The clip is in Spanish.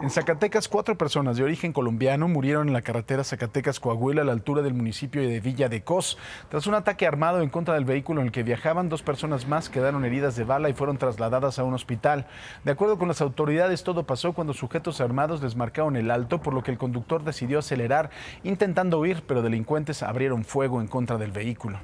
En Zacatecas, cuatro personas de origen colombiano murieron en la carretera Zacatecas-Coahuila a la altura del municipio de Villa de Cos. Tras un ataque armado en contra del vehículo en el que viajaban, dos personas más quedaron heridas de bala y fueron trasladadas a un hospital. De acuerdo con las autoridades, todo pasó cuando sujetos armados desmarcaron el alto, por lo que el conductor decidió acelerar intentando huir, pero delincuentes abrieron fuego en contra del vehículo.